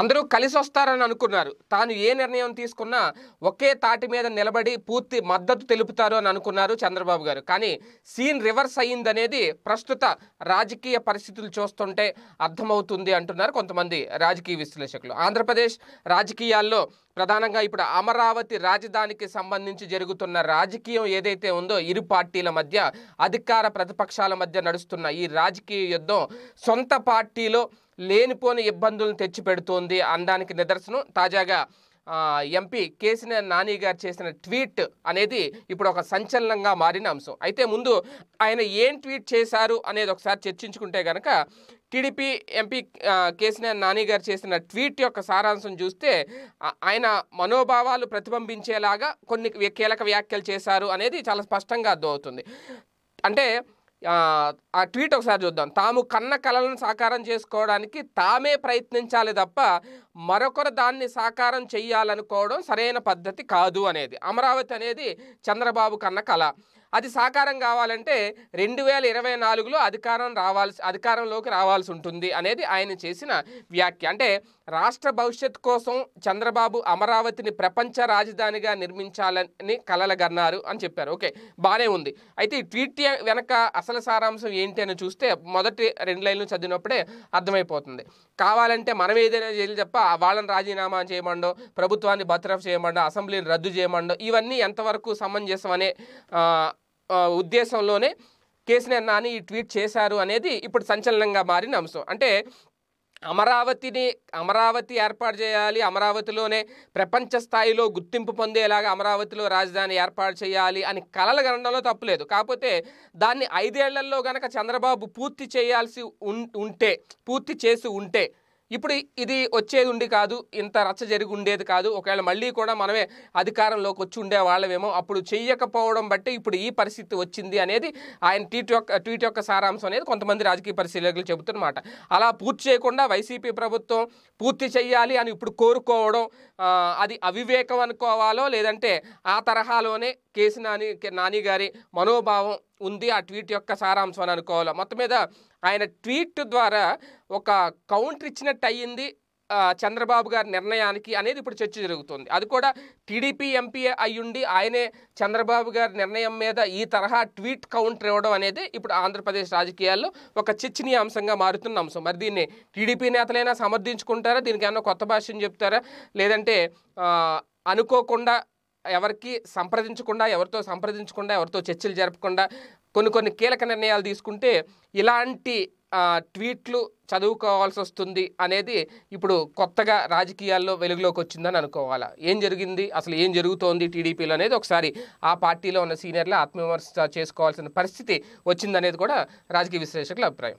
అందరూ కలిసి వస్తారని అనుకున్నారు తాను ఏ నిర్ణయం తీసుకున్నా ఒకే తాటి మీద నిలబడి పూర్తి మద్దతు తెలుపుతారు అని అనుకున్నారు చంద్రబాబు గారు కానీ సీన్ రివర్స్ అయ్యిందనేది ప్రస్తుత రాజకీయ పరిస్థితులు చూస్తుంటే అర్థమవుతుంది అంటున్నారు కొంతమంది రాజకీయ విశ్లేషకులు ఆంధ్రప్రదేశ్ రాజకీయాల్లో ప్రధానంగా ఇప్పుడు అమరావతి రాజధానికి సంబంధించి జరుగుతున్న రాజకీయం ఏదైతే ఉందో ఇరు పార్టీల మధ్య అధికార ప్రతిపక్షాల మధ్య నడుస్తున్న ఈ రాజకీయ యుద్ధం సొంత పార్టీలో లేనిపోని ఇబ్బందులను తెచ్చిపెడుతోంది అనడానికి నిదర్శనం తాజాగా ఎంపీ కేసీఆర్ నాని గారు చేసిన ట్వీట్ అనేది ఇప్పుడు ఒక సంచలనంగా మారిన అంశం అయితే ముందు ఆయన ఏం ట్వీట్ చేశారు అనేది ఒకసారి చర్చించుకుంటే కనుక టీడీపీ ఎంపీ కేసీఆర్ నాని గారు చేసిన ట్వీట్ యొక్క సారాంశం చూస్తే ఆయన మనోభావాలు ప్రతిబింబించేలాగా కొన్ని కీలక వ్యాఖ్యలు చేశారు అనేది చాలా స్పష్టంగా అర్థమవుతుంది అంటే ఆ ట్వీట్ ఒకసారి చూద్దాం తాము కన్న కళలను సాకారం చేసుకోవడానికి తామే ప్రయత్నించాలి తప్ప మరొకరు దాన్ని సాకారం చేయాలనుకోవడం సరైన పద్ధతి కాదు అనేది అమరావతి అనేది చంద్రబాబు కన్న కళ అది సాకారం కావాలంటే రెండు వేల ఇరవై నాలుగులో అధికారం రావాల్సి అధికారంలోకి రావాల్సి ఉంటుంది అనేది ఆయన చేసిన వ్యాఖ్య అంటే రాష్ట్ర భవిష్యత్ కోసం చంద్రబాబు అమరావతిని ప్రపంచ రాజధానిగా నిర్మించాలని కలలగన్నారు అని చెప్పారు ఓకే బాగానే ఉంది అయితే ఈ ట్వీట్ వెనక అసలు సారాంశం ఏంటి అని చూస్తే మొదటి రెండు లైన్లు చదివినప్పుడే అర్థమైపోతుంది కావాలంటే మనం ఏదైనా చేయాలి తప్ప వాళ్ళని రాజీనామా చేయమండో ప్రభుత్వాన్ని బతరఫ్ చేయమండో అసెంబ్లీని రద్దు చేయమండో ఇవన్నీ ఎంతవరకు సమంజసం అనే ఉద్దేశంలోనే కేసీఆర్ నాని ఈ ట్వీట్ చేశారు అనేది ఇప్పుడు సంచలనంగా మారిన అంశం అంటే అమరావతిని అమరావతి ఏర్పాటు చేయాలి అమరావతిలోనే ప్రపంచ స్థాయిలో గుర్తింపు పొందేలాగా అమరావతిలో రాజధాని ఏర్పాటు చేయాలి అని కలలు గనడంలో తప్పులేదు కాకపోతే దాన్ని ఐదేళ్లలో గనక చంద్రబాబు పూర్తి చేయాల్సి ఉంటే పూర్తి చేసి ఉంటే ఇప్పుడు ఇది వచ్చేది ఉండి కాదు ఇంత రచ్చ జరిగి ఉండేది కాదు ఒకవేళ మళ్ళీ కూడా మనమే అధికారంలోకి వచ్చి ఉండే వాళ్ళమేమో అప్పుడు చెయ్యకపోవడం బట్టి ఇప్పుడు ఈ పరిస్థితి వచ్చింది అనేది ఆయన ట్వీట్ యొక్క ట్వీట్ యొక్క సారాంశం అనేది కొంతమంది రాజకీయ పరిశీలకులు చెబుతున్నమాట అలా పూర్తి చేయకుండా వైసీపీ ప్రభుత్వం పూర్తి చేయాలి అని ఇప్పుడు కోరుకోవడం అది అవివేకం అనుకోవాలో లేదంటే ఆ తరహాలోనే కేసు నాని నాని గారి మనోభావం ఉంది ఆ ట్వీట్ యొక్క సారాంశం అని అనుకోవాలి మొత్తం మీద ఆయన ట్వీట్ ద్వారా ఒక కౌంటర్ ఇచ్చినట్టు అయ్యింది చంద్రబాబు గారి నిర్ణయానికి అనేది ఇప్పుడు చర్చ జరుగుతుంది అది కూడా టీడీపీ ఎంపీ అయ్యుండి ఆయనే చంద్రబాబు గారి నిర్ణయం మీద ఈ తరహా ట్వీట్ కౌంటర్ ఇవ్వడం అనేది ఇప్పుడు ఆంధ్రప్రదేశ్ రాజకీయాల్లో ఒక చర్చనీయ అంశంగా మారుతున్న అంశం మరి దీన్ని టీడీపీ నేతలైనా సమర్థించుకుంటారా దీనికి ఏమన్నా కొత్త భాషను చెప్తారా లేదంటే అనుకోకుండా ఎవరికి సంప్రదించకుండా ఎవరితో సంప్రదించకుండా ఎవరితో చర్చలు జరపకుండా కొన్ని కొన్ని కీలక నిర్ణయాలు తీసుకుంటే ఇలాంటి ట్వీట్లు చదువుకోవాల్సి వస్తుంది అనేది ఇప్పుడు కొత్తగా రాజకీయాల్లో వెలుగులోకి వచ్చిందని అనుకోవాలా ఏం జరిగింది అసలు ఏం జరుగుతోంది టీడీపీలో అనేది ఒకసారి ఆ పార్టీలో ఉన్న సీనియర్లు ఆత్మవిమర్శ చేసుకోవాల్సిన పరిస్థితి వచ్చిందనేది కూడా రాజకీయ విశ్లేషకుల అభిప్రాయం